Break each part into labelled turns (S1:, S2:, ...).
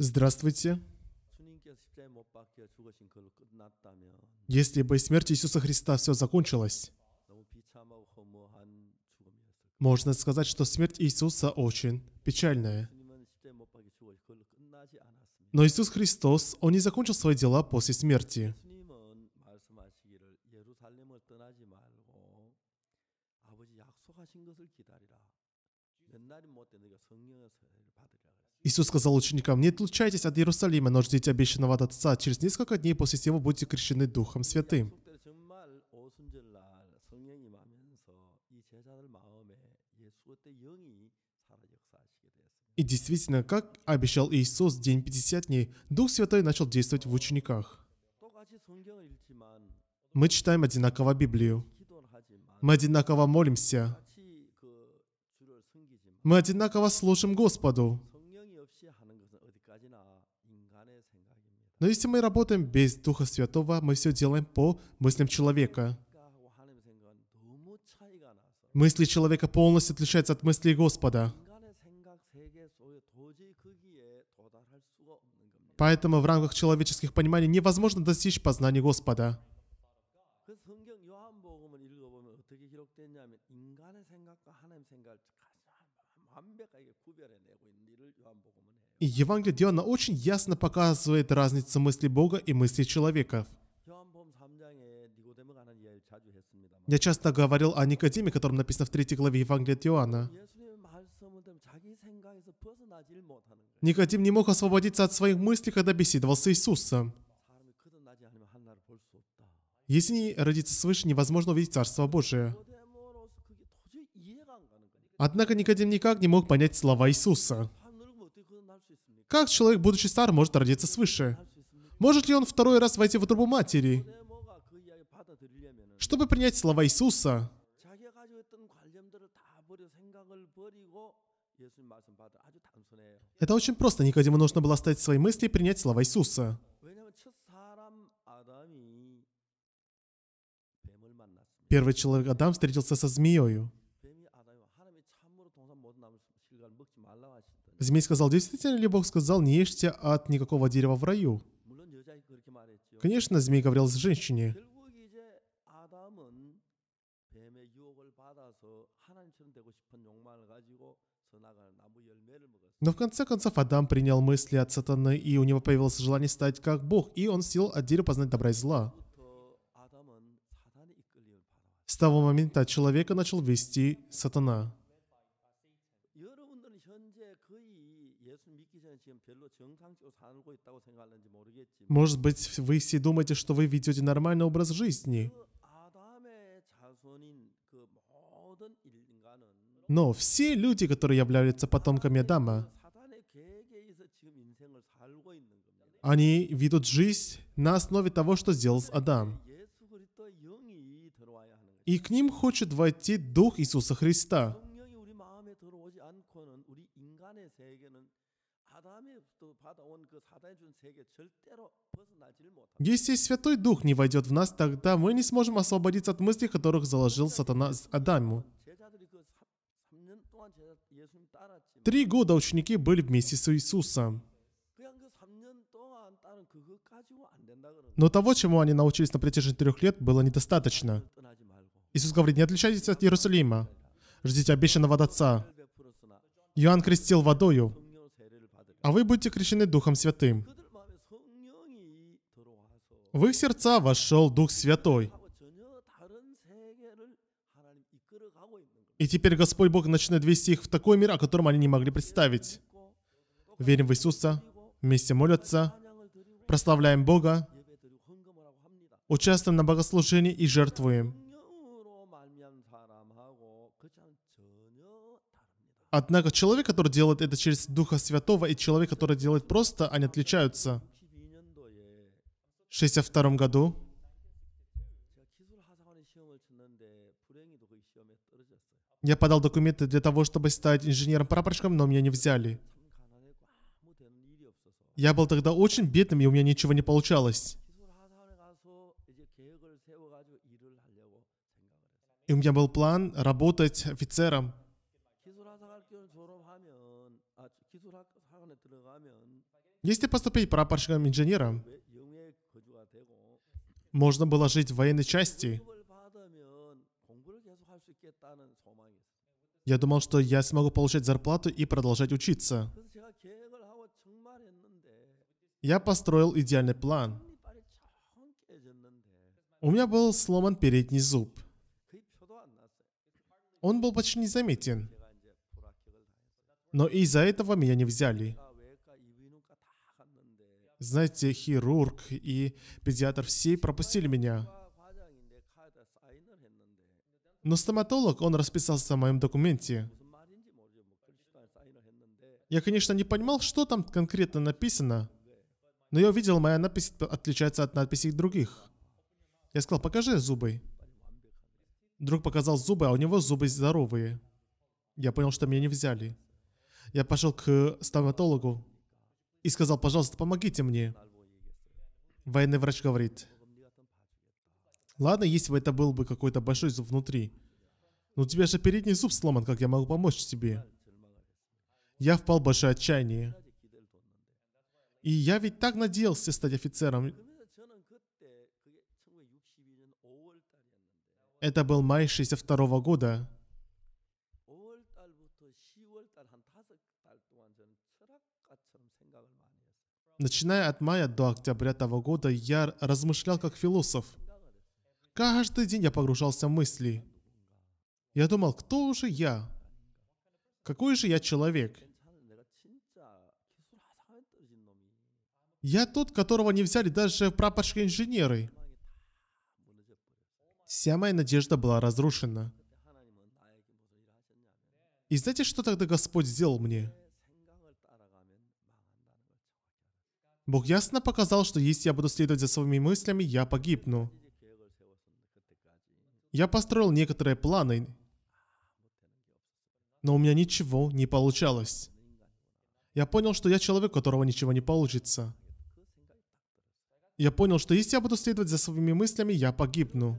S1: Здравствуйте. Если бы смерть Иисуса Христа все закончилось, можно сказать, что смерть Иисуса очень печальная. А Но Иисус Христос, Он не закончил свои дела после смерти. Иисус сказал ученикам, «Не отлучайтесь от Иерусалима, но ждите обещанного от Отца. Через несколько дней после сего будете крещены Духом Святым». И действительно, как обещал Иисус день 50 дней, Дух Святой начал действовать в учениках. Мы читаем одинаково Библию. Мы одинаково молимся. Мы одинаково служим Господу. Но если мы работаем без Духа Святого, мы все делаем по мыслям человека. Мысли человека полностью отличаются от мыслей Господа. Поэтому в рамках человеческих пониманий невозможно достичь познания Господа. И Евангелие Диона очень ясно показывает разницу мысли Бога и мысли человека. Я часто говорил о Никодиме, котором написано в третьей главе Евангелия от Иоанна. Никодим не мог освободиться от своих мыслей, когда беседовал с Иисусом. Если не родиться свыше, невозможно увидеть Царство Божие. Однако Никодим никак не мог понять слова Иисуса. Как человек, будучи стар, может родиться свыше? Может ли он второй раз войти в трубу матери? Чтобы принять слова Иисуса, это очень просто. Никодиму нужно было оставить свои мысли и принять слова Иисуса. Первый человек Адам встретился со змеей. Змей сказал, действительно ли Бог сказал, не ешьте от никакого дерева в раю? Конечно, змей говорил с женщине. Но в конце концов Адам принял мысли от сатаны, и у него появилось желание стать как Бог, и он сел от дерева познать добра и зла. С того момента человека начал вести сатана. Может быть, вы все думаете, что вы ведете нормальный образ жизни. Но все люди, которые являются потомками Адама, они ведут жизнь на основе того, что сделал Адам. И к ним хочет войти Дух Иисуса Христа. Если Святой Дух не войдет в нас, тогда мы не сможем освободиться от мыслей, которых заложил сатана Адаму. Три года ученики были вместе с Иисусом. Но того, чему они научились на протяжении трех лет, было недостаточно. Иисус говорит, не отличайтесь от Иерусалима. Ждите обещанного от Отца. Иоанн крестил водою а вы будете крещены Духом Святым. В их сердца вошел Дух Святой. И теперь Господь Бог начинает вести их в такой мир, о котором они не могли представить. Верим в Иисуса, вместе молятся, прославляем Бога, участвуем на богослужении и жертвуем. Однако человек, который делает это через Духа Святого, и человек, который делает просто, они отличаются. В 62 году я подал документы для того, чтобы стать инженером-прапорщиком, но меня не взяли. Я был тогда очень бедным, и у меня ничего не получалось. И у меня был план работать офицером – Если поступить прапорщиком-инженером, можно было жить в военной части. Я думал, что я смогу получать зарплату и продолжать учиться. Я построил идеальный план. У меня был сломан передний зуб. Он был почти незаметен. Но из-за этого меня не взяли знаете, хирург и педиатр, все пропустили меня. Но стоматолог, он расписался в моем документе. Я, конечно, не понимал, что там конкретно написано, но я увидел, моя надпись отличается от надписей других. Я сказал, покажи зубы. Друг показал зубы, а у него зубы здоровые. Я понял, что меня не взяли. Я пошел к стоматологу и сказал, пожалуйста, помогите мне. Военный врач говорит, ладно, если бы это был бы какой-то большой зуб внутри, но у тебя же передний зуб сломан, как я могу помочь тебе? Я впал в большое отчаяние. И я ведь так надеялся стать офицером. Это был май 62 года. Начиная от мая до октября того года, я размышлял как философ. Каждый день я погружался в мысли. Я думал, кто же я? Какой же я человек? Я тот, которого не взяли даже в прапорщики-инженеры. Вся моя надежда была разрушена. И знаете, что тогда Господь сделал мне? Бог ясно показал, что если я буду следовать за своими мыслями, я погибну. Я построил некоторые планы, но у меня ничего не получалось. Я понял, что я человек, у которого ничего не получится. Я понял, что если я буду следовать за своими мыслями, я погибну.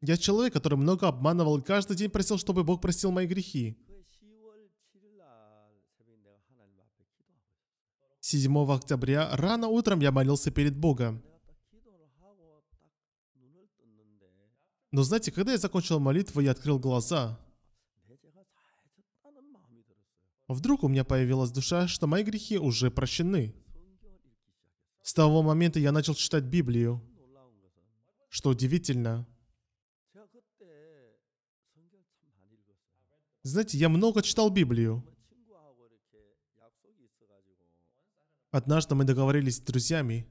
S1: Я человек, который много обманывал и каждый день просил, чтобы Бог простил мои грехи. 7 октября рано утром я молился перед Богом. Но знаете, когда я закончил молитву, я открыл глаза. Вдруг у меня появилась душа, что мои грехи уже прощены. С того момента я начал читать Библию. Что удивительно. Знаете, я много читал Библию. Однажды мы договорились с друзьями,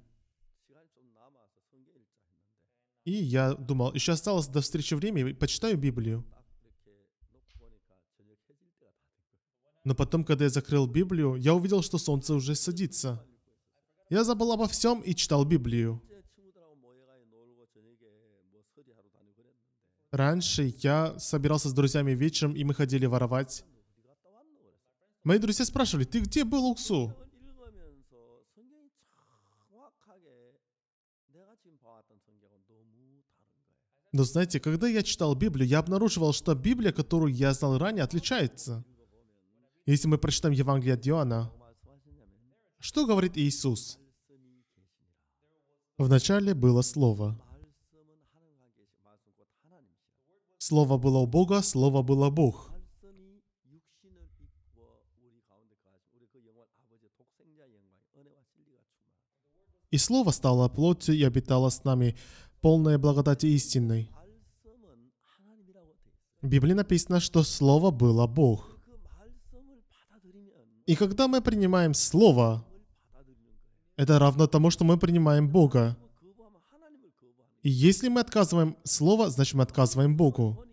S1: и я думал, еще осталось до встречи времени, почитаю Библию. Но потом, когда я закрыл Библию, я увидел, что солнце уже садится. Я забыл обо всем и читал Библию. Раньше я собирался с друзьями вечером, и мы ходили воровать. Мои друзья спрашивали, ты где был, Уксу? Но знаете, когда я читал Библию, я обнаруживал, что Библия, которую я знал ранее, отличается. Если мы прочитаем Евангелие от Иоанна, что говорит Иисус? Вначале было Слово. Слово было у Бога, Слово было Бог. И Слово стало плотью и обитало с нами полная благодати истинной. В Библии написано, что Слово было Бог. И когда мы принимаем Слово, это равно тому, что мы принимаем Бога. И если мы отказываем Слово, значит мы отказываем Богу.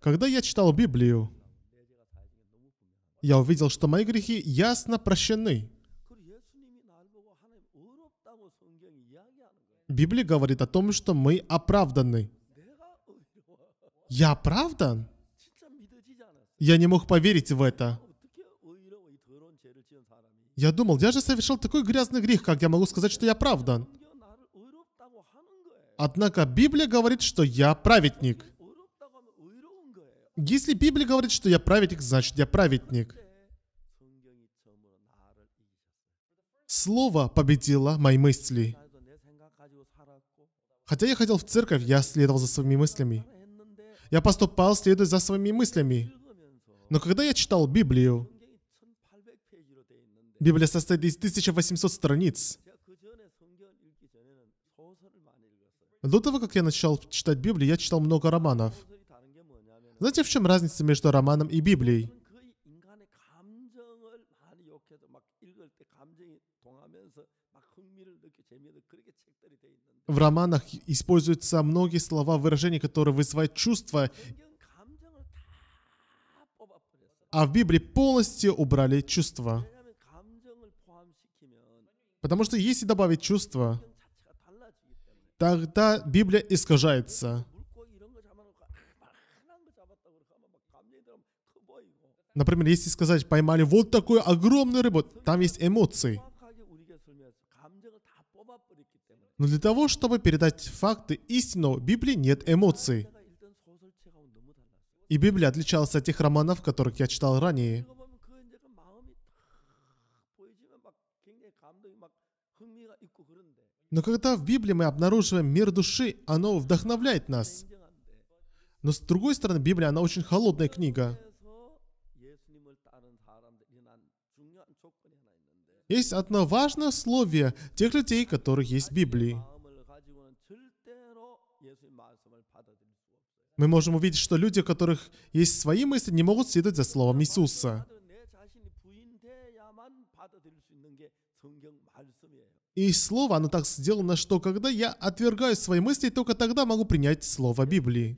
S1: Когда я читал Библию, я увидел, что мои грехи ясно прощены. Библия говорит о том, что мы оправданы. Я оправдан? Я не мог поверить в это. Я думал, я же совершил такой грязный грех, как я могу сказать, что я оправдан. Однако Библия говорит, что я праведник. Если Библия говорит, что я праведник, значит я праведник. Слово победило мои мысли. Хотя я ходил в церковь, я следовал за своими мыслями. Я поступал, следуя за своими мыслями. Но когда я читал Библию, Библия состоит из 1800 страниц. До того, как я начал читать Библию, я читал много романов. Знаете, в чем разница между романом и Библией? в романах используются многие слова, выражения, которые вызывают чувства, а в Библии полностью убрали чувства. Потому что если добавить чувства, тогда Библия искажается. Например, если сказать «поймали вот такую огромную рыбу», там есть эмоции – но для того, чтобы передать факты истинного, Библии нет эмоций. И Библия отличалась от тех романов, которых я читал ранее. Но когда в Библии мы обнаруживаем мир души, оно вдохновляет нас. Но с другой стороны, Библия, она очень холодная книга. Есть одно важное условие тех людей, которых есть в Библии. Мы можем увидеть, что люди, у которых есть свои мысли, не могут следовать за словом Иисуса. И слово, оно так сделано, что когда я отвергаю свои мысли, только тогда могу принять слово Библии.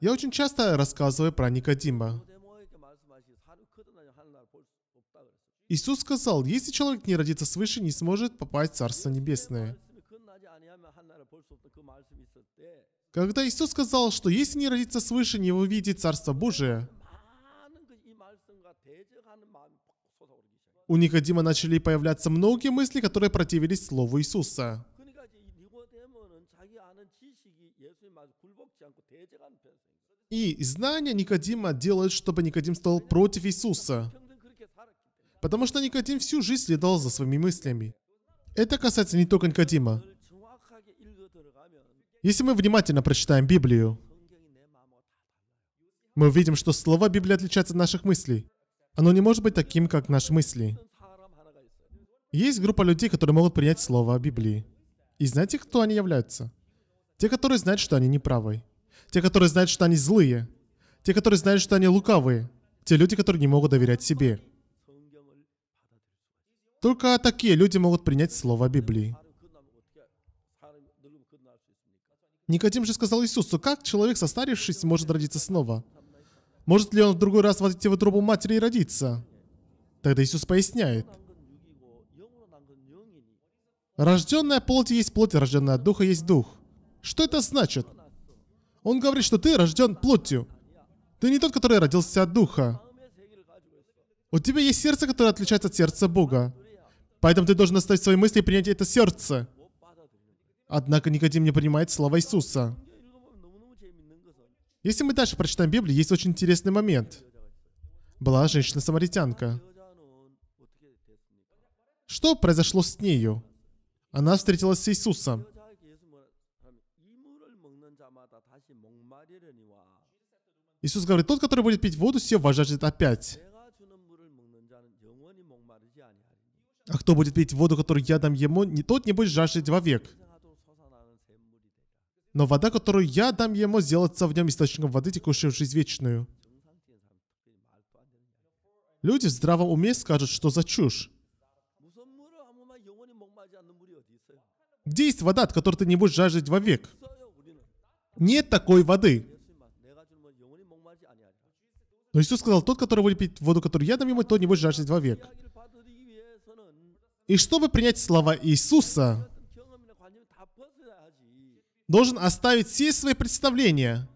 S1: Я очень часто рассказываю про Никодима. Иисус сказал, если человек не родится свыше, не сможет попасть в Царство Небесное. Когда Иисус сказал, что если не родиться свыше, не увидит Царство Божие, у Никодима начали появляться многие мысли, которые противились Слову Иисуса. И знания Никодима делают, чтобы Никодим стал против Иисуса. Потому что Никодим всю жизнь следовал за своими мыслями. Это касается не только Никодима. Если мы внимательно прочитаем Библию, мы увидим, что слова Библии отличаются от наших мыслей. Оно не может быть таким, как наши мысли. Есть группа людей, которые могут принять слова Библии. И знаете, кто они являются? Те, которые знают, что они неправы. Те, которые знают, что они злые. Те, которые знают, что они лукавые. Те люди, которые не могут доверять себе. Только такие люди могут принять слово Библии. Никодим же сказал Иисусу, как человек, состарившись, может родиться снова? Может ли он в другой раз войти в трубу матери и родиться? Тогда Иисус поясняет. Рожденная плоть есть плоть, рожденная от духа есть дух. Что это значит? Он говорит, что ты рожден плотью. Ты не тот, который родился от духа. У тебя есть сердце, которое отличается от сердца Бога. Поэтому ты должен оставить свои мысли и принять это сердце. Однако Никодим не принимает слова Иисуса. Если мы дальше прочитаем Библию, есть очень интересный момент. Была женщина-самаритянка. Что произошло с нею? Она встретилась с Иисусом. Иисус говорит, тот, который будет пить воду, все жаждет опять. А кто будет пить воду, которую я дам ему, не тот не будет жаждать вовек. Но вода, которую я дам ему, сделается в нем источником воды, текущей в жизнь вечную. Люди в здравом уме скажут, что за чушь. Где есть вода, от которой ты не будешь жаждать вовек? Нет такой воды. Но Иисус сказал, тот, который будет пить воду, которую я дам ему, тот не будет жаждать вовек. И чтобы принять слова Иисуса, должен оставить все свои представления.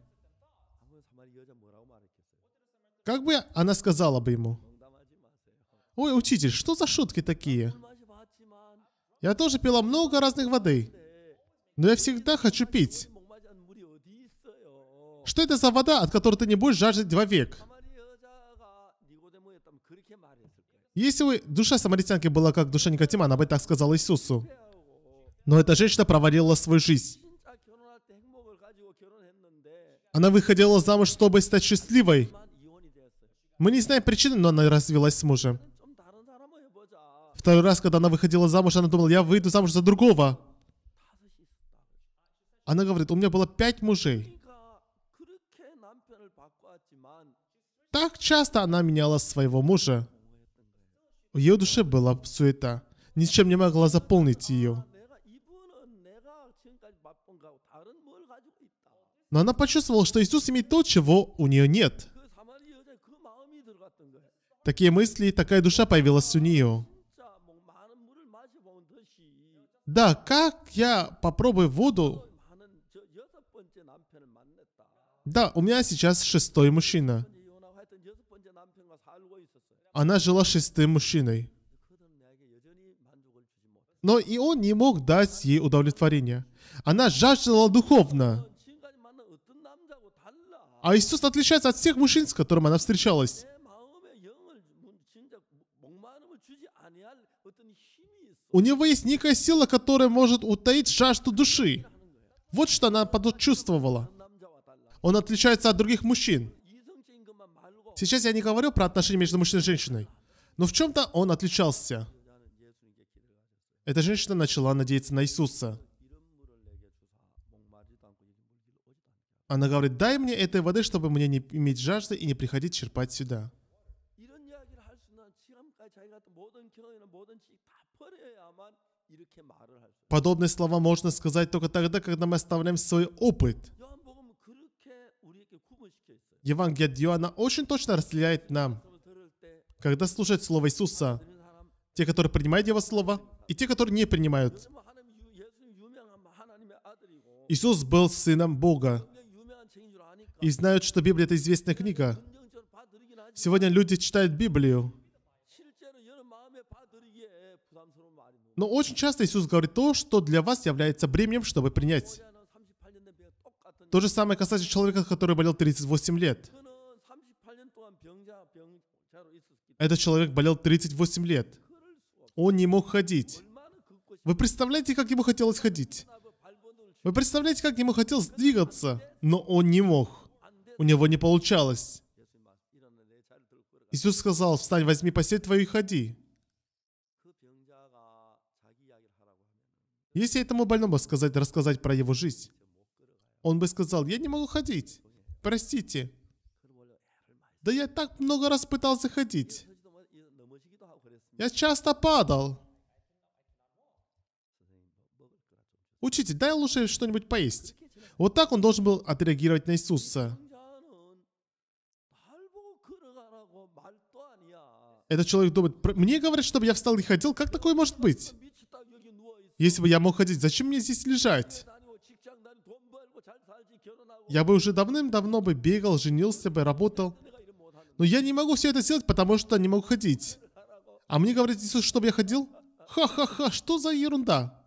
S1: Как бы она сказала бы ему, «Ой, учитель, что за шутки такие? Я тоже пила много разных воды, но я всегда хочу пить. Что это за вода, от которой ты не будешь жаждать два века?» Если бы душа самаритянки была как душа Никотима, она бы так сказала Иисусу. Но эта женщина провалила свою жизнь. Она выходила замуж, чтобы стать счастливой. Мы не знаем причины, но она развелась с мужем. Второй раз, когда она выходила замуж, она думала, я выйду замуж за другого. Она говорит, у меня было пять мужей. Так часто она меняла своего мужа. В ее душе была суета. Ничем не могла заполнить ее. Но она почувствовала, что Иисус имеет то, чего у нее нет. Такие мысли, такая душа появилась у нее. Да, как я попробую воду? Да, у меня сейчас шестой мужчина. Она жила шестым мужчиной. Но и он не мог дать ей удовлетворения. Она жаждала духовно. А Иисус отличается от всех мужчин, с которыми она встречалась. У него есть некая сила, которая может утаить жажду души. Вот что она подчувствовала. Он отличается от других мужчин. Сейчас я не говорю про отношения между мужчиной и женщиной, но в чем-то он отличался. Эта женщина начала надеяться на Иисуса. Она говорит, дай мне этой воды, чтобы мне не иметь жажды и не приходить черпать сюда. Подобные слова можно сказать только тогда, когда мы оставляем свой опыт. Евангелие от Иоанна очень точно расстреляет нам. Когда слушают слово Иисуса, те, которые принимают Его слово, и те, которые не принимают. Иисус был сыном Бога. И знают, что Библия — это известная книга. Сегодня люди читают Библию. Но очень часто Иисус говорит то, что для вас является бременем, чтобы принять. То же самое касается человека, который болел 38 лет. Этот человек болел 38 лет. Он не мог ходить. Вы представляете, как ему хотелось ходить? Вы представляете, как ему хотелось двигаться? Но он не мог. У него не получалось. Иисус сказал, встань, возьми постель твою и ходи. Если этому больному сказать, рассказать про его жизнь, он бы сказал, я не могу ходить. Простите. Да я так много раз пытался ходить. Я часто падал. Учитель, дай лучше что-нибудь поесть. Вот так он должен был отреагировать на Иисуса. Этот человек думает, мне говорят, чтобы я встал и ходил, как такое может быть? Если бы я мог ходить, зачем мне здесь лежать? Я бы уже давным-давно бы бегал, женился бы, работал. Но я не могу все это сделать, потому что не могу ходить. А мне говорят, чтобы я ходил? Ха-ха-ха, что за ерунда?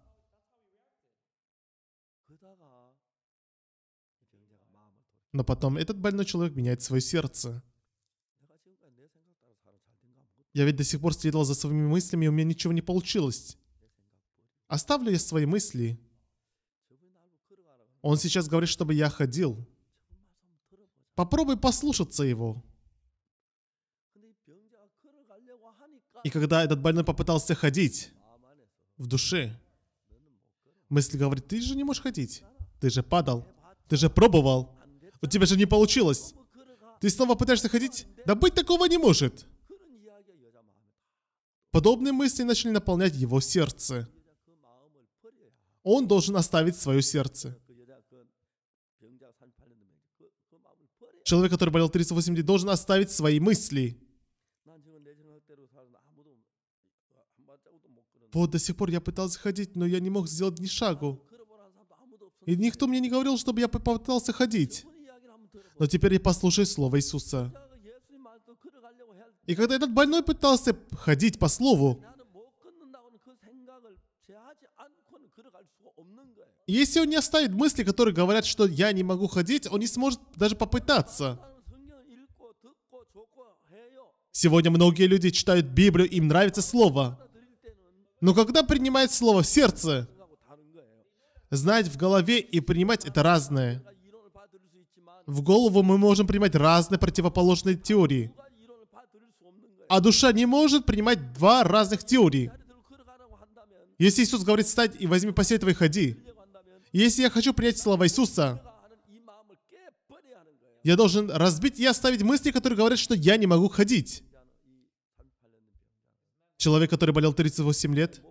S1: Но потом этот больной человек меняет свое сердце. Я ведь до сих пор следовал за своими мыслями, и у меня ничего не получилось. Оставлю я свои мысли. Он сейчас говорит, чтобы я ходил. Попробуй послушаться его. И когда этот больной попытался ходить в душе, мысль говорит, ты же не можешь ходить. Ты же падал. Ты же пробовал. У тебя же не получилось. Ты снова пытаешься ходить? Да быть такого не может. Подобные мысли начали наполнять его сердце. Он должен оставить свое сердце. Человек, который болел 38 дней, должен оставить свои мысли. Вот до сих пор я пытался ходить, но я не мог сделать ни шагу. И никто мне не говорил, чтобы я попытался ходить. Но теперь я послушаю слово Иисуса. И когда этот больной пытался ходить по слову, Если он не оставит мысли, которые говорят, что я не могу ходить, он не сможет даже попытаться. Сегодня многие люди читают Библию, им нравится слово. Но когда принимает слово в сердце, знать в голове и принимать это разное. В голову мы можем принимать разные противоположные теории. А душа не может принимать два разных теории. Если Иисус говорит стать и возьми посей твой, ходи», если я хочу принять слово Иисуса, я должен разбить и оставить мысли, которые говорят, что я не могу ходить. Человек, который болел 38 лет,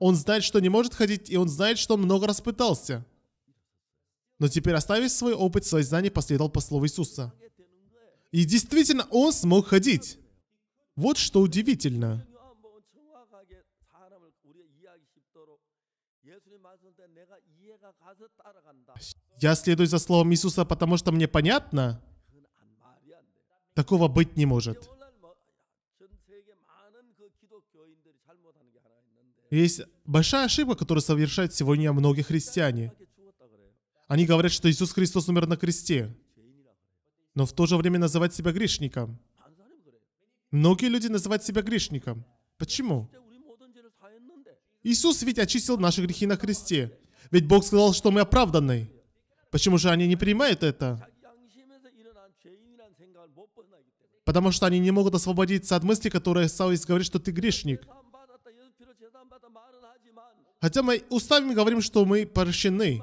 S1: он знает, что не может ходить, и он знает, что он много раз пытался. Но теперь, оставив свой опыт, свои знания, последовал по слову Иисуса. И действительно, он смог ходить. Вот что удивительно. Я следую за словом Иисуса, потому что мне понятно. Такого быть не может. Есть большая ошибка, которую совершают сегодня многие христиане. Они говорят, что Иисус Христос умер на кресте, но в то же время называют себя грешником. Многие люди называют себя грешником. Почему? Иисус ведь очистил наши грехи на кресте. Ведь Бог сказал, что мы оправданы. Почему же они не принимают это? Потому что они не могут освободиться от мысли, которая совесть говорит, что ты грешник. Хотя мы уставим говорим, что мы порщены.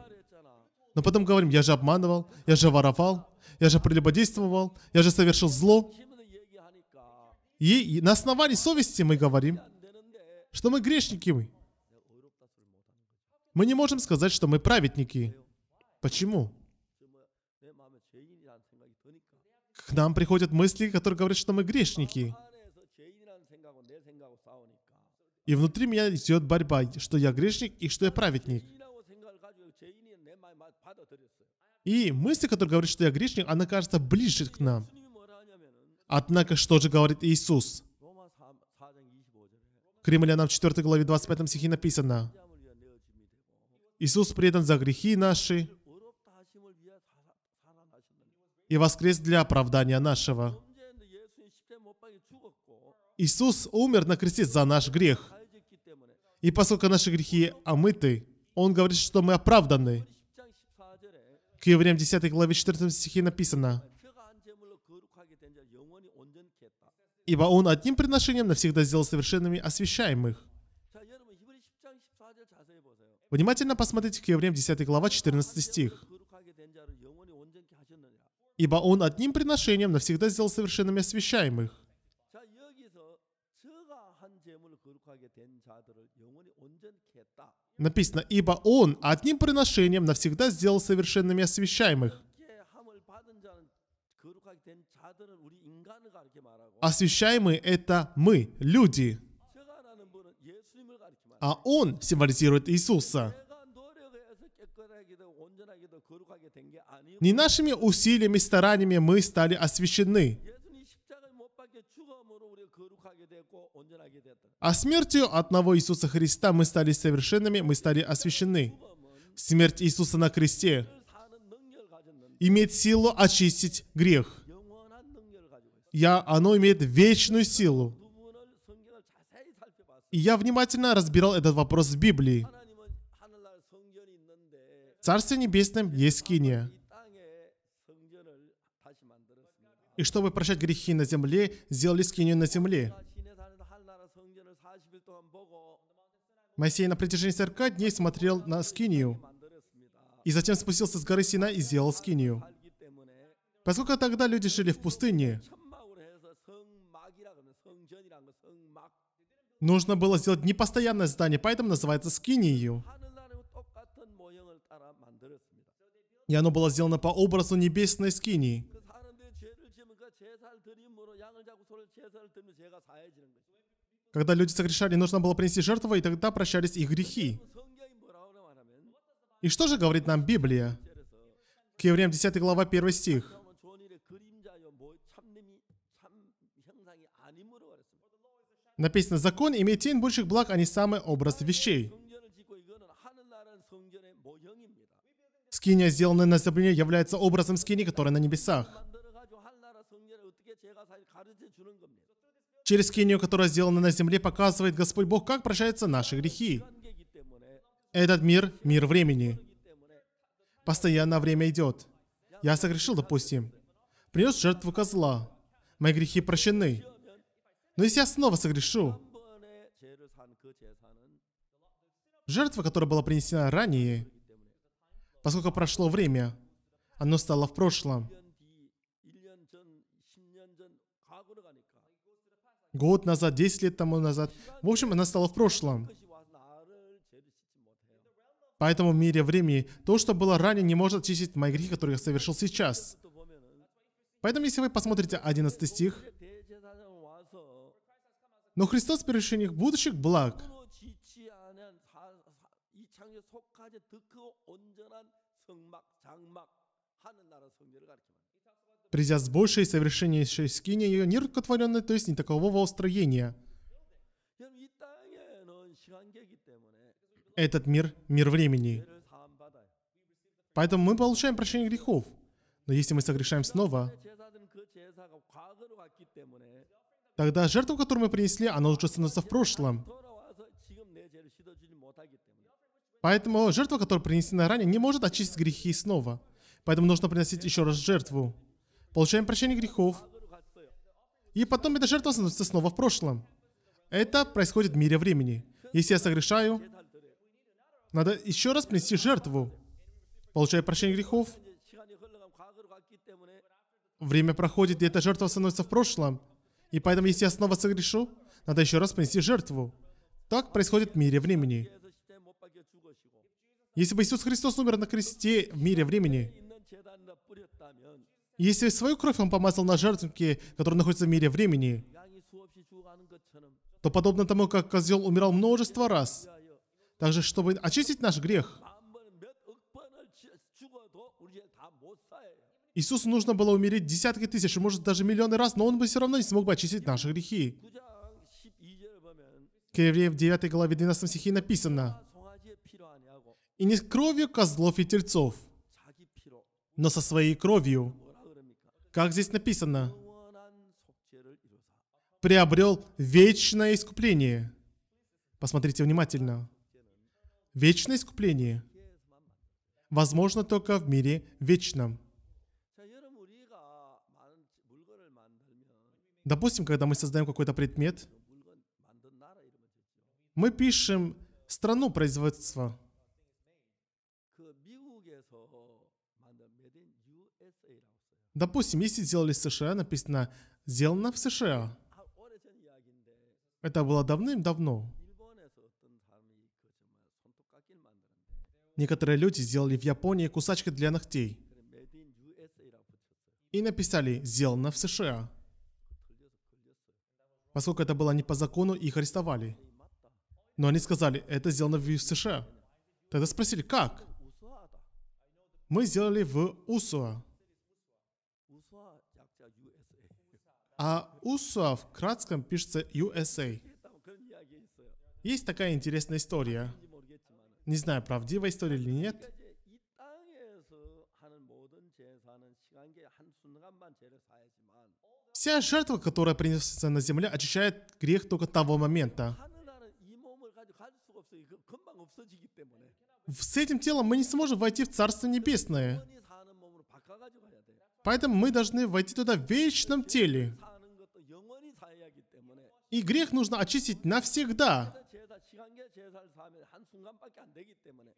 S1: Но потом говорим, я же обманывал, я же воровал, я же прелюбодействовал, я же совершил зло. И на основании совести мы говорим, что мы грешники мы. Мы не можем сказать, что мы праведники. Почему? К нам приходят мысли, которые говорят, что мы грешники. И внутри меня идет борьба, что я грешник и что я праведник. И мысль, которая говорит, что я грешник, она кажется ближе к нам. Однако, что же говорит Иисус? К римлянам 4 главе 25 стихе написано, Иисус предан за грехи наши и воскрес для оправдания нашего. Иисус умер на кресте за наш грех. И поскольку наши грехи омыты, Он говорит, что мы оправданы. К Евреям 10 главе 14 стихе написано, «Ибо Он одним приношением навсегда сделал совершенными освящаемых». Внимательно посмотрите к евреям 10 глава 14 стих. «Ибо он одним приношением навсегда сделал совершенными освящаемых». Написано, «Ибо он одним приношением навсегда сделал совершенными освящаемых». Освящаемые — это мы, люди а он символизирует Иисуса. Не нашими усилиями, стараниями мы стали освящены. А смертью одного Иисуса Христа мы стали совершенными, мы стали освящены. Смерть Иисуса на кресте имеет силу очистить грех. Я, оно имеет вечную силу. И я внимательно разбирал этот вопрос в Библии. Царствие Небесное есть скиния. И чтобы прощать грехи на земле, сделали скинию на земле. Моисей на протяжении 40 дней смотрел на скинию. И затем спустился с горы Сина и сделал скинию. Поскольку тогда люди жили в пустыне, Нужно было сделать непостоянное здание, поэтому называется Скинию. И оно было сделано по образу небесной Скинии. Когда люди согрешали, нужно было принести жертву, и тогда прощались их грехи. И что же говорит нам Библия? К евреям 10 глава 1 стих. Написано, закон имеет тень больших благ, а не самый образ вещей. Скиния, сделанная на земле, является образом скини, которая на небесах. Через скинию, которая сделана на земле, показывает Господь Бог, как прощаются наши грехи. Этот мир – мир времени. Постоянно время идет. Я согрешил, допустим. Принес жертву козла. Мои грехи прощены. Но если я снова согрешу, жертва, которая была принесена ранее, поскольку прошло время, оно стало в прошлом. Год назад, 10 лет тому назад. В общем, она стала в прошлом. Поэтому в мире времени то, что было ранее, не может очистить мои грехи, которые я совершил сейчас. Поэтому, если вы посмотрите 11 стих, но Христос превыше их будущих благ. Придя с большей совершеннейшей скини ее нерукотворенной, то есть не такового устроения. Этот мир – мир времени. Поэтому мы получаем прощение грехов. Но если мы согрешаем снова, тогда жертва, которую мы принесли, она уже становится в прошлом. Поэтому жертва, которая принесена ранее, не может очистить грехи снова. Поэтому нужно приносить еще раз жертву. Получаем прощение грехов. И потом эта жертва становится снова в прошлом. Это происходит в мире времени. Если я согрешаю, надо еще раз принести жертву. Получая прощение грехов, время проходит, и эта жертва становится в прошлом. И поэтому, если я снова согрешу, надо еще раз принести жертву. Так происходит в мире времени. Если бы Иисус Христос умер на кресте в мире времени, если свою кровь Он помазал на жертвенке, который находится в мире времени, то подобно тому, как козел умирал множество раз, также, чтобы очистить наш грех, Иисусу нужно было умереть десятки тысяч, может даже миллионы раз, но он бы все равно не смог бы очистить наши грехи. К евреям 9 главе 12 стихе написано, «И не кровью козлов и тельцов, но со своей кровью». Как здесь написано? «Приобрел вечное искупление». Посмотрите внимательно. Вечное искупление возможно только в мире вечном. Допустим, когда мы создаем какой-то предмет, мы пишем страну производства. Допустим, если сделали в США, написано «сделано в США». Это было давным-давно. Некоторые люди сделали в Японии кусачки для ногтей. И написали «сделано в США». Поскольку это было не по закону, их арестовали. Но они сказали, это сделано в США. Тогда спросили, как? Мы сделали в УСУА. А УСУА в кратком пишется USA. Есть такая интересная история. Не знаю, правдивая история или нет. Вся жертва, которая принесется на земле, очищает грех только того момента. С этим телом мы не сможем войти в Царство Небесное. Поэтому мы должны войти туда в вечном теле. И грех нужно очистить навсегда.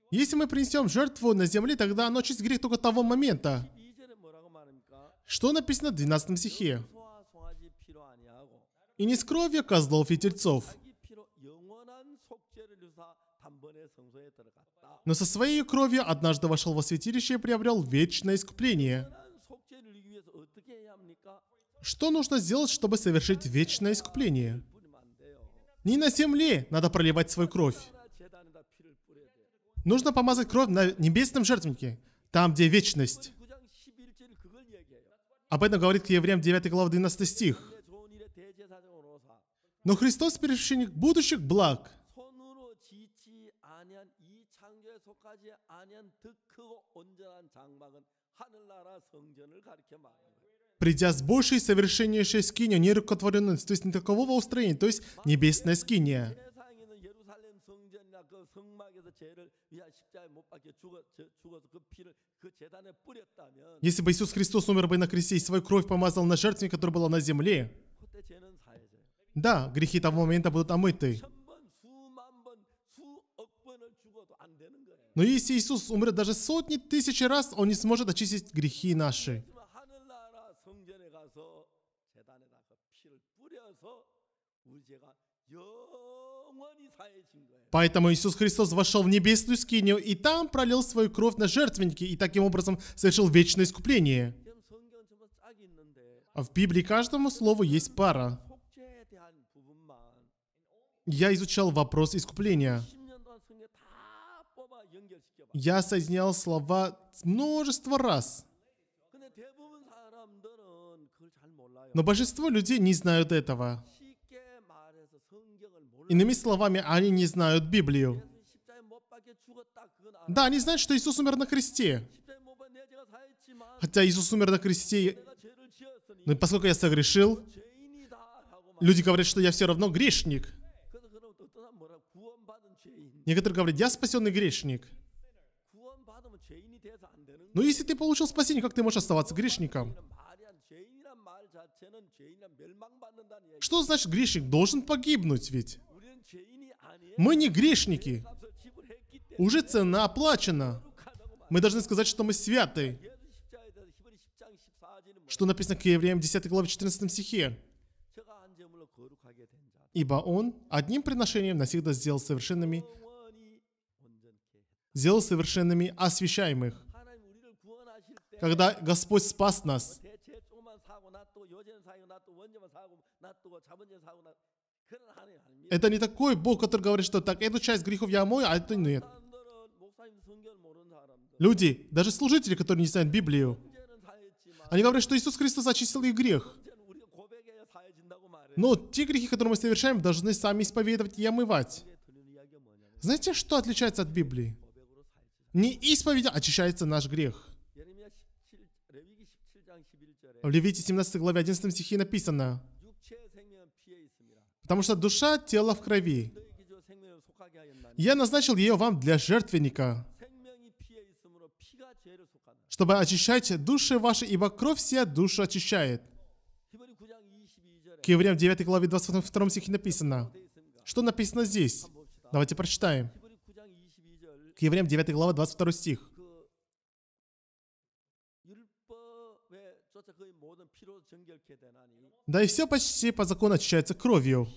S1: Если мы принесем жертву на земле, тогда оно очистит грех только того момента. Что написано в 12 стихе? и не с кровью козлов и тельцов, но со своей кровью однажды вошел во святилище и приобрел вечное искупление. Что нужно сделать, чтобы совершить вечное искупление? Не на земле надо проливать свою кровь. Нужно помазать кровь на небесном жертвеннике, там, где вечность. Об этом говорит к Евреям 9 глава 12 стих. Но Христос – первосвященник будущих благ. Придя с большей совершеннейшей скинью, нерукотворенность, то есть не такового устроения, то есть небесная скиния. Если бы Иисус Христос умер бы на кресте и свою кровь помазал на жертве, которая была на земле, да, грехи того момента будут омыты. Но если Иисус умрет даже сотни тысяч раз, Он не сможет очистить грехи наши. Поэтому Иисус Христос вошел в небесную скинию и там пролил свою кровь на жертвенники и таким образом совершил вечное искупление. А в Библии каждому слову есть пара я изучал вопрос искупления. Я соединял слова множество раз. Но большинство людей не знают этого. Иными словами, они не знают Библию. Да, они знают, что Иисус умер на кресте. Хотя Иисус умер на кресте, но поскольку я согрешил, люди говорят, что я все равно грешник. Некоторые говорят, я спасенный грешник. Но если ты получил спасение, как ты можешь оставаться грешником? Что значит грешник? Должен погибнуть ведь. Мы не грешники. Уже цена оплачена. Мы должны сказать, что мы святы. Что написано к Евреям 10 главе 14 стихе. Ибо он одним приношением навсегда сделал совершенными сделал совершенными освящаемых. Когда Господь спас нас, это не такой Бог, который говорит, что так, эту часть грехов я мою, а это нет. Люди, даже служители, которые не знают Библию, они говорят, что Иисус Христос очистил их грех. Но те грехи, которые мы совершаем, должны сами исповедовать и омывать. Знаете, что отличается от Библии? Не исповедью а очищается наш грех. В Левите 17 главе 11 стихе написано, «Потому что душа тело в крови. Я назначил ее вам для жертвенника, чтобы очищать души ваши, ибо кровь вся душу очищает». К Евреям 9 главе 22 стихе написано. Что написано здесь? Давайте прочитаем евреям 9 глава 22 стих. Да и все почти по закону очищается кровью.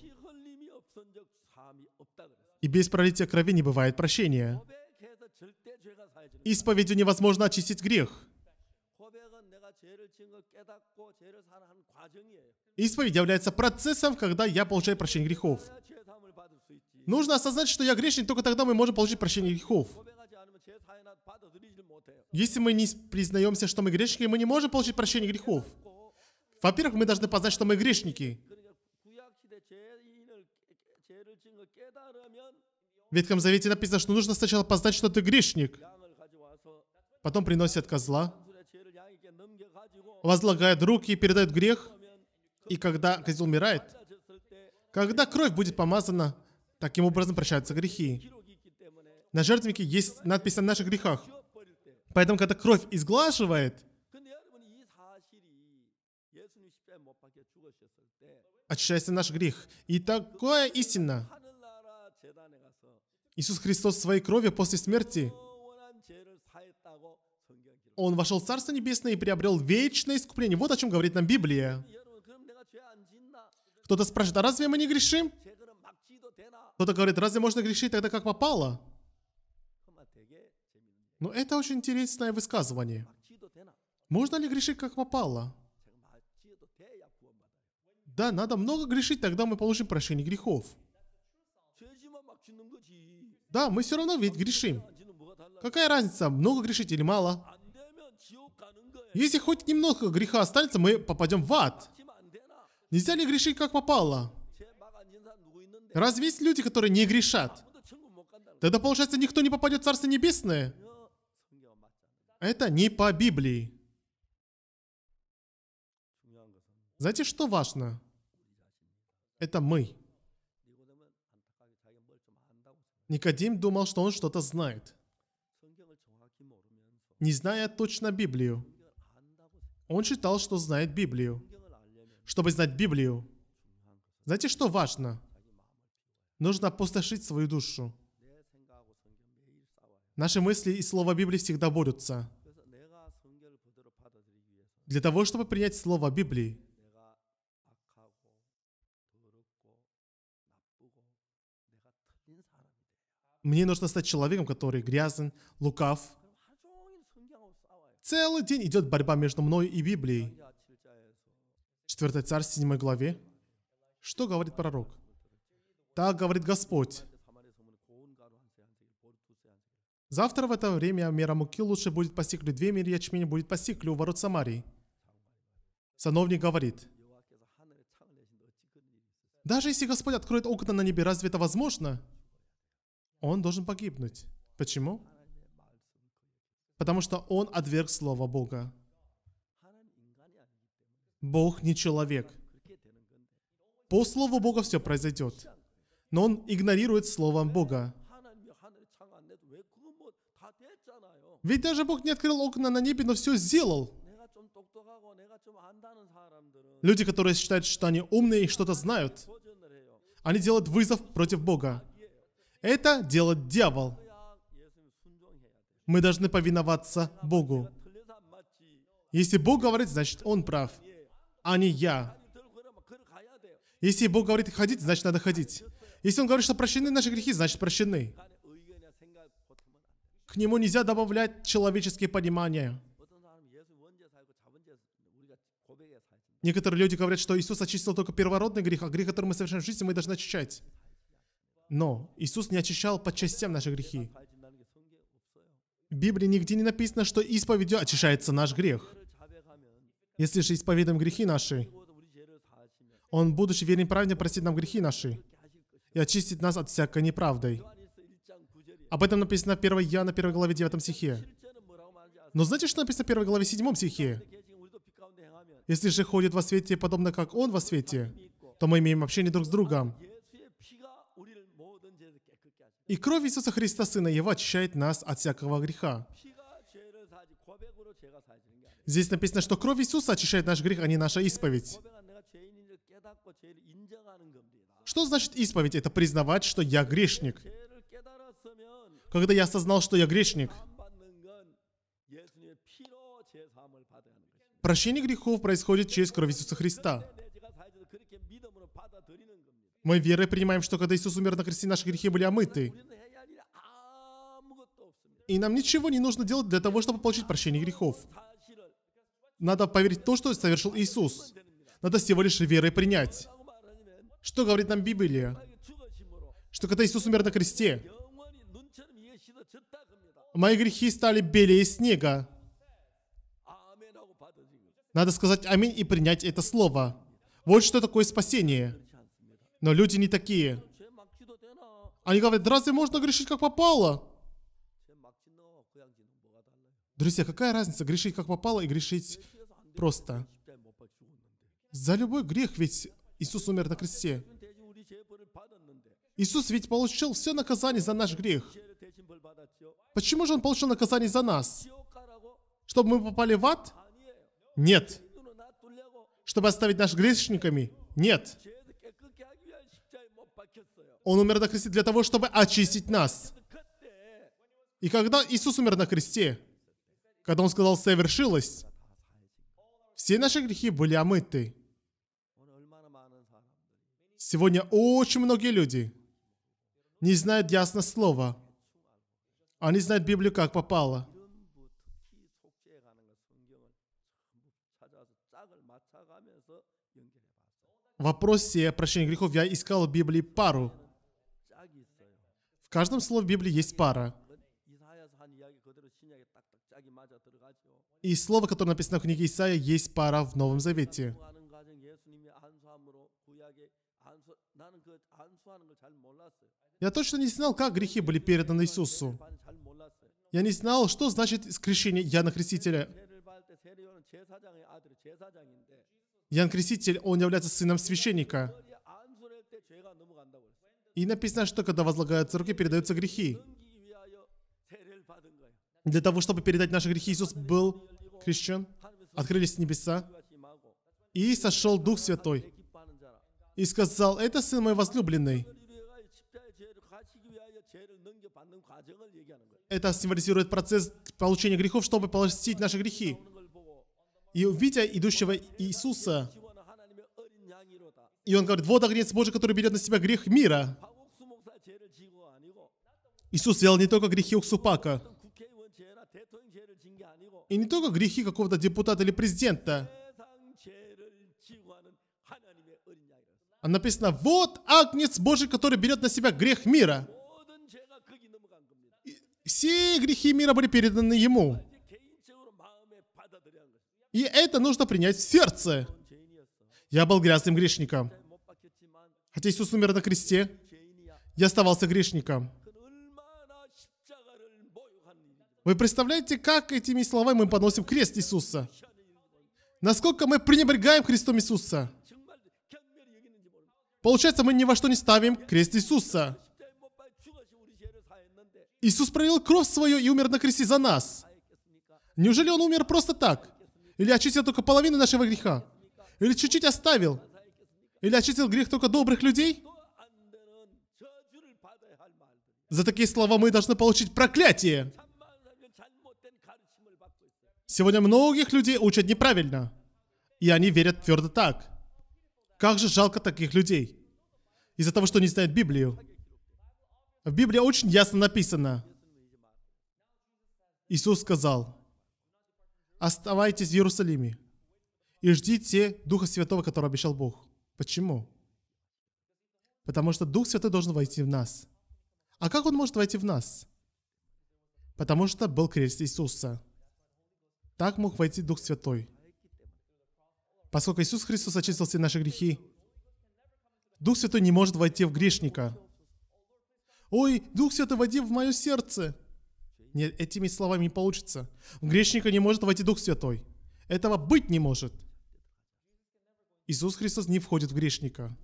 S1: И без пролития крови не бывает прощения. Исповедью невозможно очистить грех. Исповедь является процессом, когда я получаю прощение грехов. Нужно осознать, что я грешник, только тогда мы можем получить прощение грехов. Если мы не признаемся, что мы грешники, мы не можем получить прощение грехов. Во-первых, мы должны познать, что мы грешники. В Ветхом Завете написано, что нужно сначала познать, что ты грешник. Потом приносят козла, возлагает руки и передает грех. И когда козел умирает, когда кровь будет помазана, Таким образом прощаются грехи. На жертвеннике есть надпись о наших грехах. Поэтому, когда кровь изглаживает, очищается наш грех. И такое истина. Иисус Христос своей крови после смерти он вошел в Царство Небесное и приобрел вечное искупление. Вот о чем говорит нам Библия. Кто-то спрашивает, а разве мы не грешим? Кто-то говорит, разве можно грешить тогда, как попало? Но это очень интересное высказывание. Можно ли грешить, как попало? Да, надо много грешить, тогда мы получим прощение грехов. Да, мы все равно ведь грешим. Какая разница, много грешить или мало? Если хоть немного греха останется, мы попадем в ад. Нельзя ли грешить, как попало? Разве есть люди, которые не грешат? Тогда, получается, никто не попадет в Царство Небесное. А это не по Библии. Знаете, что важно? Это мы. Никодим думал, что он что-то знает. Не зная точно Библию, он считал, что знает Библию. Чтобы знать Библию, знаете, что важно? Нужно опустошить свою душу. Наши мысли и слова Библии всегда борются. Для того, чтобы принять Слово Библии, мне нужно стать человеком, который грязен, лукав. Целый день идет борьба между мной и Библией. 4 царь, 7 главе. Что говорит пророк? Так говорит Господь. Завтра в это время мера муки лучше будет посекли, две меры ячменя будет посекли у ворот Самарии. Сановник говорит, даже если Господь откроет окна на небе, разве это возможно? Он должен погибнуть. Почему? Потому что он отверг Слово Бога. Бог не человек. По Слову Бога все произойдет но он игнорирует слово Бога. Ведь даже Бог не открыл окна на небе, но все сделал. Люди, которые считают, что они умные и что-то знают, они делают вызов против Бога. Это делает дьявол. Мы должны повиноваться Богу. Если Бог говорит, значит Он прав, а не я. Если Бог говорит ходить, значит надо ходить. Если он говорит, что прощены наши грехи, значит прощены. К нему нельзя добавлять человеческие понимания. Некоторые люди говорят, что Иисус очистил только первородный грех, а грех, который мы совершаем в жизни, мы должны очищать. Но Иисус не очищал по частям наши грехи. В Библии нигде не написано, что исповедью очищается наш грех. Если же исповедуем грехи наши, Он, будучи верен и простит нам грехи наши и очистит нас от всякой неправдой. Об этом написано в 1 Иоанна 1 главе 9 стихе. Но знаете, что написано в 1 главе 7 стихе? Если же ходит во свете, подобно как Он во свете, то мы имеем общение друг с другом. И кровь Иисуса Христа, Сына Его, очищает нас от всякого греха. Здесь написано, что кровь Иисуса очищает наш грех, а не наша исповедь. Что значит исповедь? Это признавать, что я грешник. Когда я осознал, что я грешник, прощение грехов происходит через кровь Иисуса Христа. Мы верой принимаем, что когда Иисус умер на кресте, наши грехи были омыты. И нам ничего не нужно делать для того, чтобы получить прощение грехов. Надо поверить в то, что совершил Иисус. Надо всего лишь верой принять. Что говорит нам Библия? Что когда Иисус умер на кресте, мои грехи стали белее снега. Надо сказать аминь и принять это слово. Вот что такое спасение. Но люди не такие. Они говорят, разве можно грешить как попало? Друзья, какая разница, грешить как попало и грешить просто? За любой грех ведь Иисус умер на кресте. Иисус ведь получил все наказание за наш грех. Почему же Он получил наказание за нас? Чтобы мы попали в ад? Нет. Чтобы оставить нас грешниками? Нет. Он умер на кресте для того, чтобы очистить нас. И когда Иисус умер на кресте, когда Он сказал «совершилось», все наши грехи были омыты. Сегодня очень многие люди не знают ясно слова. Они знают Библию как попало. В вопросе прощения грехов я искал в Библии пару. В каждом слове Библии есть пара. И слово, которое написано в книге Исаия, есть пара в Новом Завете. Я точно не знал, как грехи были переданы Иисусу. Я не знал, что значит крещение Яна Христителя. Ян Креститель, он является сыном священника. И написано, что когда возлагаются руки, передаются грехи. Для того, чтобы передать наши грехи, Иисус был крещен, открылись небеса, и сошел Дух Святой и сказал, это сын мой возлюбленный. Это символизирует процесс получения грехов, чтобы простить наши грехи. И увидя идущего Иисуса, и он говорит, вот агнец Божий, который берет на себя грех мира. Иисус взял не только грехи Уксупака, и не только грехи какого-то депутата или президента, А написано, вот Агнец Божий, который берет на себя грех мира. И все грехи мира были переданы ему. И это нужно принять в сердце. Я был грязным грешником. Хотя Иисус умер на кресте, я оставался грешником. Вы представляете, как этими словами мы поносим крест Иисуса? Насколько мы пренебрегаем Христом Иисуса? Получается, мы ни во что не ставим крест Иисуса. Иисус пролил кровь свою и умер на кресте за нас. Неужели Он умер просто так? Или очистил только половину нашего греха? Или чуть-чуть оставил? Или очистил грех только добрых людей? За такие слова мы должны получить проклятие. Сегодня многих людей учат неправильно. И они верят твердо так. Как же жалко таких людей. Из-за того, что не знают Библию. В Библии очень ясно написано. Иисус сказал, оставайтесь в Иерусалиме и ждите Духа Святого, который обещал Бог. Почему? Потому что Дух Святой должен войти в нас. А как Он может войти в нас? Потому что был крест Иисуса. Так мог войти Дух Святой. Поскольку Иисус Христос очистил все наши грехи, Дух Святой не может войти в грешника. «Ой, Дух Святой, войди в мое сердце!» Нет, этими словами не получится. В грешника не может войти Дух Святой. Этого быть не может. Иисус Христос не входит в грешника.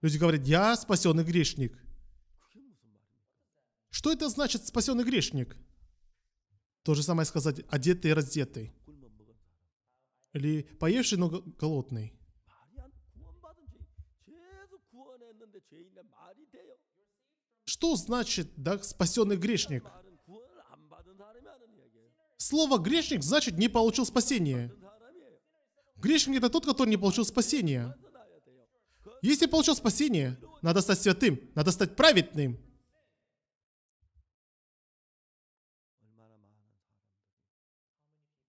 S1: Люди говорят, я спасенный грешник. Что это значит спасенный грешник? То же самое сказать одетый и раздетый. Или поевший, но голодный. Что значит да, спасенный грешник? Слово грешник значит не получил спасение. Грешник это тот, который не получил спасение. Если получил спасение, надо стать святым, надо стать праведным.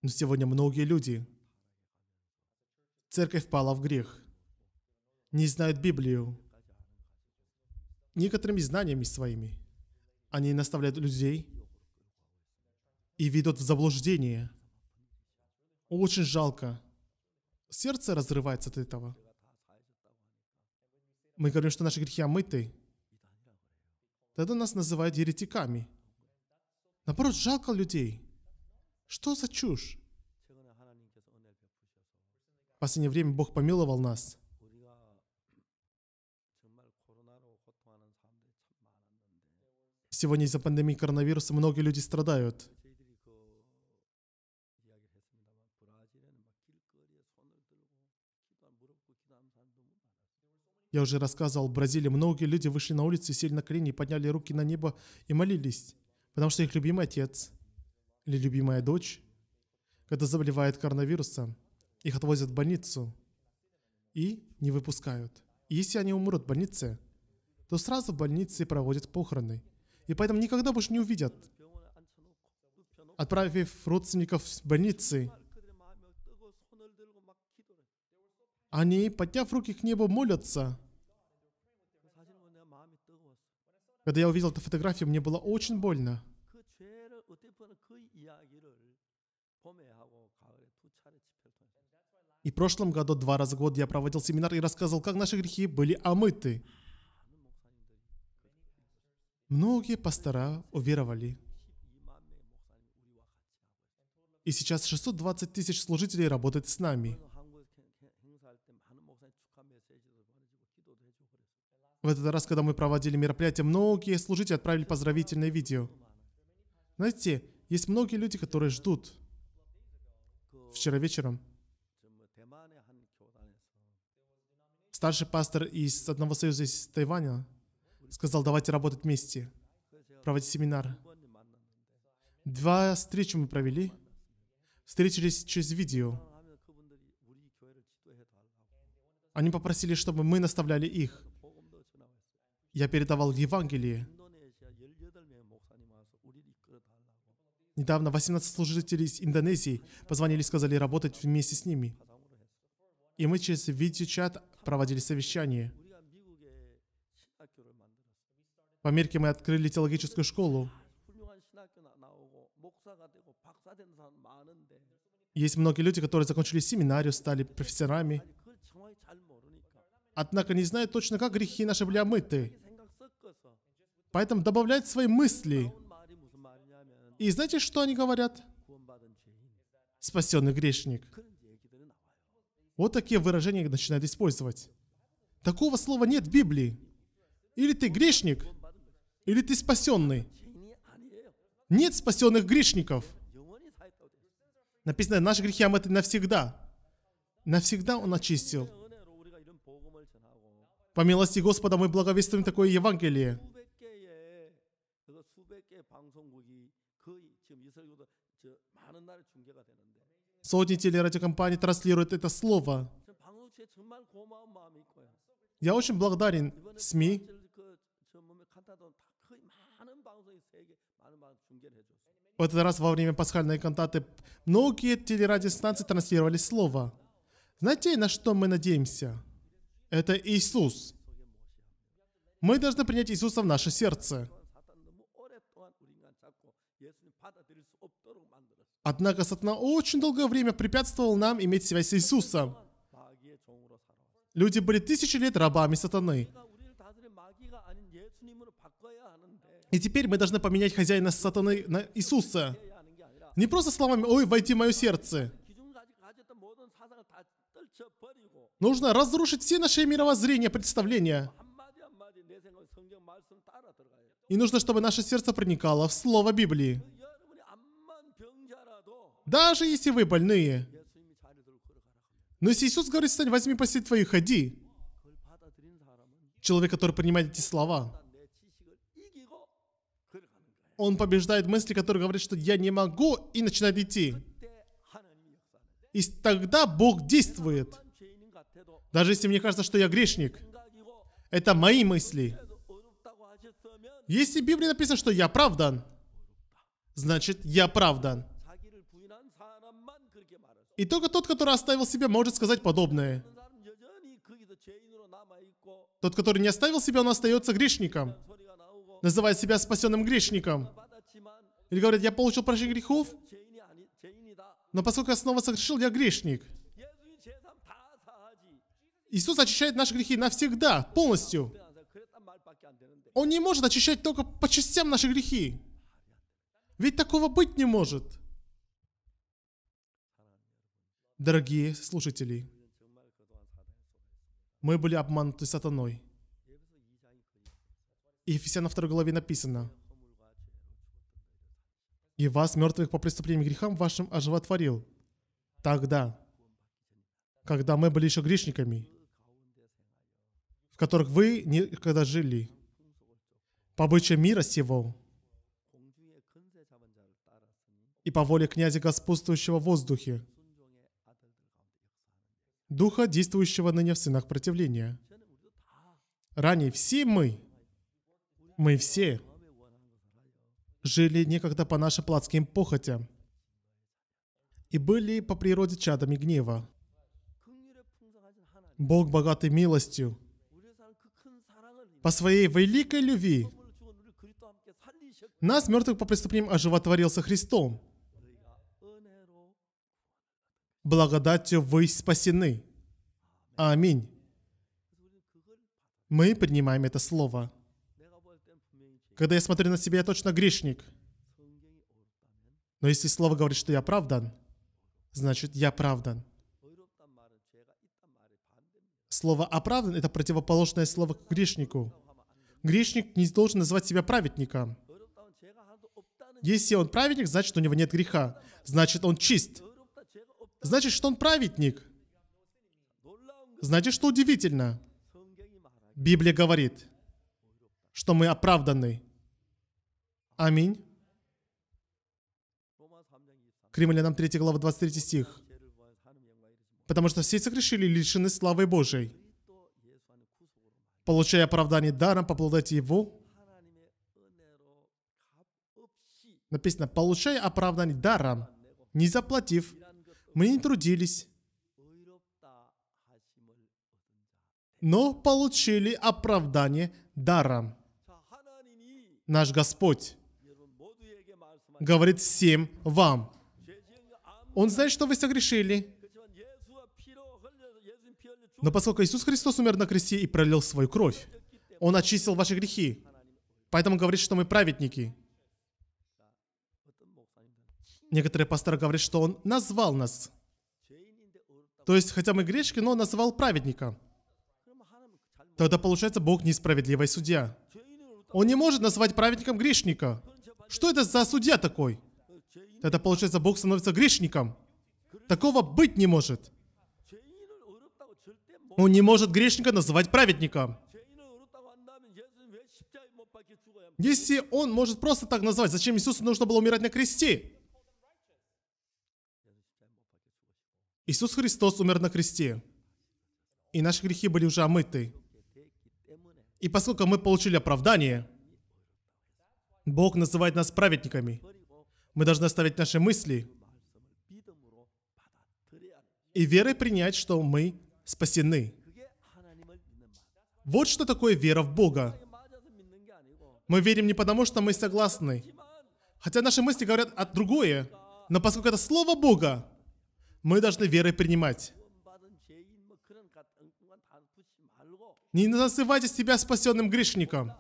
S1: Но сегодня многие люди Церковь пала в грех. Не знают Библию. Некоторыми знаниями своими. Они наставляют людей и ведут в заблуждение. Очень жалко. Сердце разрывается от этого. Мы говорим, что наши грехи омыты. Тогда нас называют еретиками. Наоборот, жалко людей. Что за чушь? В последнее время Бог помиловал нас. Сегодня из-за пандемии коронавируса многие люди страдают. Я уже рассказывал, в Бразилии многие люди вышли на улицу сели на колени, подняли руки на небо и молились, потому что их любимый отец или любимая дочь, когда заболевает коронавирусом, их отвозят в больницу и не выпускают. И если они умрут в больнице, то сразу в больнице проводят похороны. И поэтому никогда больше не увидят. Отправив родственников в больницы, они, подняв руки к небу, молятся. Когда я увидел эту фотографию, мне было очень больно. И в прошлом году два раза в год я проводил семинар и рассказывал, как наши грехи были омыты. Многие пастора уверовали. И сейчас 620 тысяч служителей работают с нами. В этот раз, когда мы проводили мероприятие, многие служители отправили поздравительное видео. Знаете, есть многие люди, которые ждут.
S2: Вчера вечером
S1: Старший пастор из одного союза из Тайваня сказал, давайте работать вместе, проводить семинар. Два встречи мы провели. Встретились через видео. Они попросили, чтобы мы наставляли их. Я передавал Евангелие. Недавно 18 служителей из Индонезии позвонили и сказали работать вместе с ними. И мы через видеочат проводили совещание. В Америке мы открыли теологическую школу. Есть многие люди, которые закончили семинарию, стали профессорами. Однако не знают точно, как грехи наши были омыты. Поэтому добавляют свои мысли. И знаете, что они говорят? Спасенный грешник. Вот такие выражения начинают использовать. Такого слова нет в Библии. Или ты грешник, или ты спасенный. Нет спасенных грешников. Написано, наш грехи омыты навсегда. Навсегда Он очистил. По милости Господа мы благовествуем такое Евангелие. Сотни телерадиокомпаний транслируют это слово. Я очень благодарен СМИ, в этот раз во время пасхальной кантаты многие телерадиостанции транслировали Слово. Знаете, на что мы надеемся? Это Иисус. Мы должны принять Иисуса в наше сердце. Однако сатана очень долгое время препятствовал нам иметь связь с Иисусом. Люди были тысячи лет рабами сатаны. И теперь мы должны поменять хозяина сатаны на Иисуса. Не просто словами «Ой, войди в мое сердце». Нужно разрушить все наши мировоззрения, представления. И нужно, чтобы наше сердце проникало в Слово Библии. Даже если вы больные. Но если Иисус говорит, встань, возьми постель твою ходи. Человек, который принимает эти слова, он побеждает мысли, которые говорят, что я не могу, и начинает идти. И тогда Бог действует. Даже если мне кажется, что я грешник. Это мои мысли. Если в Библии написано, что я оправдан, значит, я оправдан. И только тот, который оставил себя, может сказать подобное. Тот, который не оставил себя, он остается грешником. Называет себя спасенным грешником. Или говорит, я получил прощение грехов, но поскольку я снова согрешил, я грешник. Иисус очищает наши грехи навсегда, полностью. Он не может очищать только по частям наши грехи. Ведь такого быть не может. Дорогие слушатели, мы были обмануты сатаной. И в на второй главе написано, «И вас, мертвых по преступлениям грехам вашим, оживотворил, тогда, когда мы были еще грешниками, в которых вы никогда жили, по обычаю мира сего, и по воле князя господствующего в воздухе, Духа, действующего ныне в сынах противления. Ранее все мы, мы все, жили некогда по нашим плотским похотям и были по природе чадами гнева. Бог богатый милостью, по своей великой любви, нас, мертвых по преступлениям, оживотворился Христом благодатью вы спасены. Аминь. Мы принимаем это слово. Когда я смотрю на себя, я точно грешник. Но если слово говорит, что я оправдан, значит, я оправдан. Слово «оправдан» — это противоположное слово к грешнику. Грешник не должен называть себя праведником. Если он праведник, значит, у него нет греха. Значит, он чист. Значит, что он праведник. Знаете, что удивительно? Библия говорит, что мы оправданы. Аминь. К римлянам 3 глава 23 стих. Потому что все согрешили лишены славы Божией. Получая оправдание даром по Его, написано, получая оправдание даром, не заплатив мы не трудились, но получили оправдание даром. Наш Господь говорит всем вам. Он знает, что вы согрешили. Но поскольку Иисус Христос умер на кресте и пролил свою кровь, Он очистил ваши грехи. Поэтому говорит, что мы праведники – Некоторые пасторы говорят, что он назвал нас. То есть, хотя мы грешки, но назвал праведника. Тогда получается, Бог несправедливый судья. Он не может назвать праведником грешника. Что это за судья такой? Тогда получается, Бог становится грешником. Такого быть не может. Он не может грешника называть праведником. Если он может просто так назвать, зачем Иисусу нужно было умирать на кресте? Иисус Христос умер на кресте, и наши грехи были уже омыты. И поскольку мы получили оправдание, Бог называет нас праведниками. Мы должны оставить наши мысли и верой принять, что мы спасены. Вот что такое вера в Бога. Мы верим не потому, что мы согласны. Хотя наши мысли говорят о другое, но поскольку это Слово Бога, мы должны верой принимать. Не называйте себя спасенным грешником.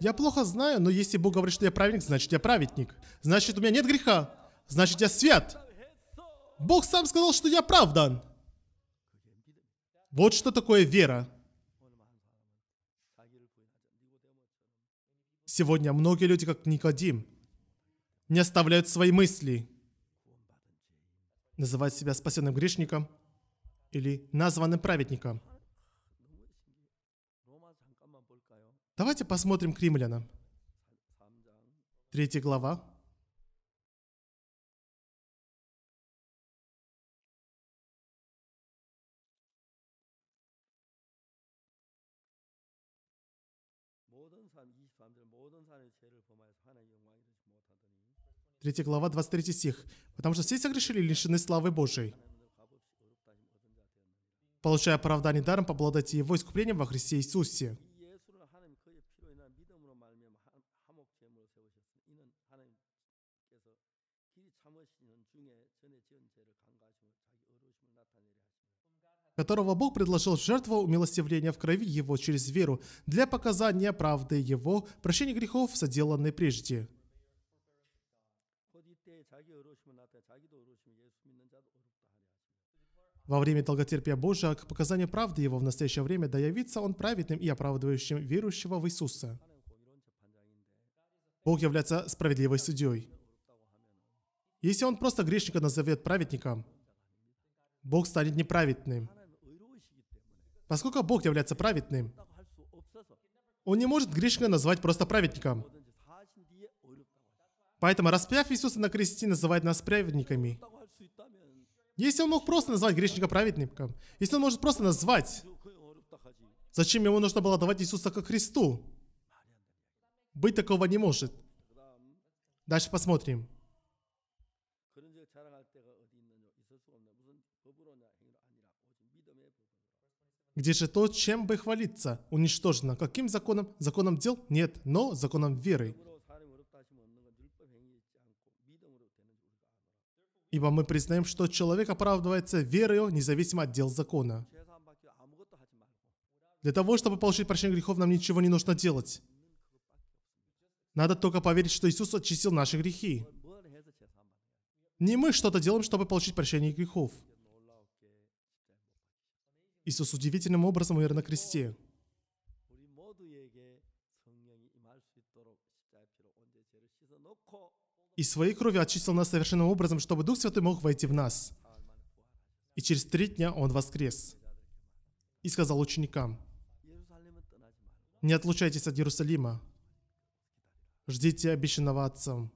S1: Я плохо знаю, но если Бог говорит, что я праведник, значит я праведник. Значит у меня нет греха. Значит я свят. Бог сам сказал, что я правдан. Вот что такое вера. Сегодня многие люди, как Никодим, не оставляют свои мысли называть себя спасенным грешником или названным праведником. Давайте посмотрим к римлянам. Третья глава, 3 глава, 23 стих. «Потому что все согрешили и лишены славы Божией, получая оправдание даром по благодати Его искуплением во Христе Иисусе». которого Бог предложил в жертву умилостивления в крови Его через веру для показания правды Его, прощения грехов, соделанной прежде. Во время долготерпия Божия, к показанию правды Его в настоящее время, да явится Он праведным и оправдывающим верующего в Иисуса. Бог является справедливой судьей. Если Он просто грешника назовет праведником, Бог станет неправедным. Поскольку Бог является праведным, Он не может грешника назвать просто праведником – Поэтому, распяв Иисуса на кресте, называет нас праведниками. Если он мог просто назвать грешника праведником, если он может просто назвать, зачем ему нужно было давать Иисуса как Христу? Быть такого не может. Дальше посмотрим. Где же то, чем бы хвалиться? Уничтожено. Каким законом? Законом дел? Нет, но законом веры. Ибо мы признаем, что человек оправдывается верою, независимо от дел закона. Для того, чтобы получить прощение грехов, нам ничего не нужно делать. Надо только поверить, что Иисус очистил наши грехи. Не мы что-то делаем, чтобы получить прощение грехов. Иисус удивительным образом умер на кресте. и своей кровью очистил нас совершенным образом, чтобы Дух Святой мог войти в нас. И через три дня Он воскрес. И сказал ученикам, «Не отлучайтесь от Иерусалима, ждите обещанного Отцом».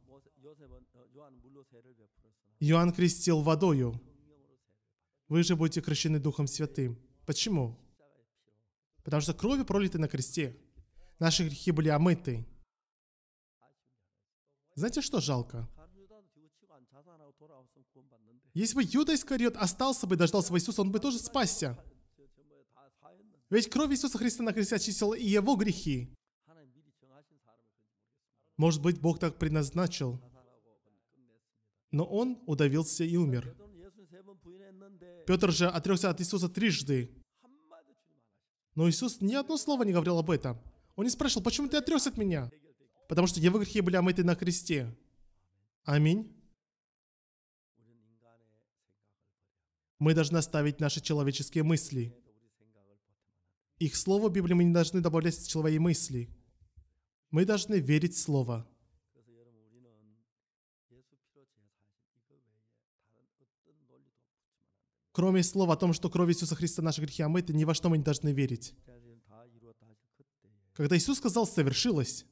S1: Иоанн крестил водою, вы же будете крещены Духом Святым. Почему? Потому что кровью пролитой на кресте. Наши грехи были омыты. Знаете, что жалко? А Если бы Юда Искариот остался бы и дождался бы Иисуса, он бы тоже спасся. Ведь кровь Иисуса Христа на кресте очистила и его грехи. Может быть, Бог так предназначил. Но он удавился и умер. Петр же отрекся от Иисуса трижды. Но Иисус ни одно слово не говорил об этом. Он не спрашивал, почему ты отрекся от меня? потому что его грехи были омыты на кресте. Аминь. Мы должны оставить наши человеческие мысли. Их слово в Библии мы не должны добавлять свои мысли. Мы должны верить в Слово. Кроме слова о том, что кровь Иисуса Христа наши грехи омыты, ни во что мы не должны верить. Когда Иисус сказал «совершилось»,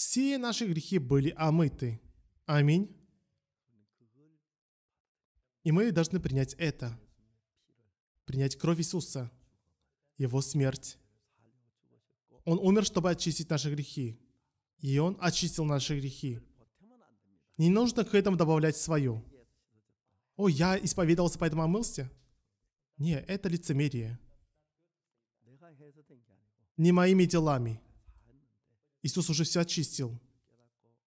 S1: все наши грехи были омыты. Аминь. И мы должны принять это, принять кровь Иисуса, Его смерть. Он умер, чтобы очистить наши грехи. И Он очистил наши грехи. Не нужно к этому добавлять свое. «О, я исповедовался, поэтому омылся?» Не, это лицемерие. Не моими делами. Иисус уже все очистил.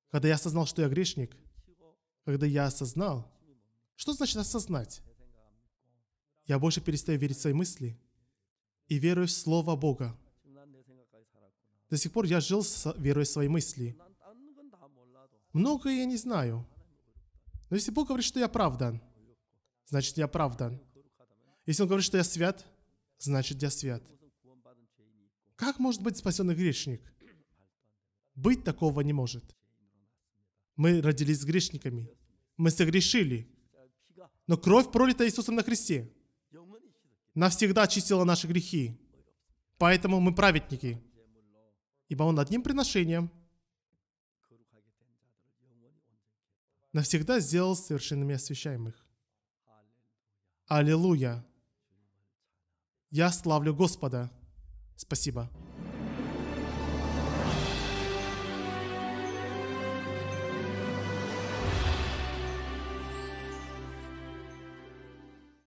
S1: Когда я осознал, что я грешник, когда я осознал, что значит осознать? Я больше перестаю верить в свои мысли и верую в Слово Бога. До сих пор я жил, верой в свои мысли. Многое я не знаю. Но если Бог говорит, что я правдан, значит я правдан. Если Он говорит, что я свят, значит я свят. Как может быть спасенный грешник? быть такого не может. Мы родились грешниками. Мы согрешили. Но кровь, пролита Иисусом на кресте, навсегда очистила наши грехи. Поэтому мы праведники. Ибо Он одним приношением навсегда сделал совершенными освящаемых. Аллилуйя! Я славлю Господа. Спасибо.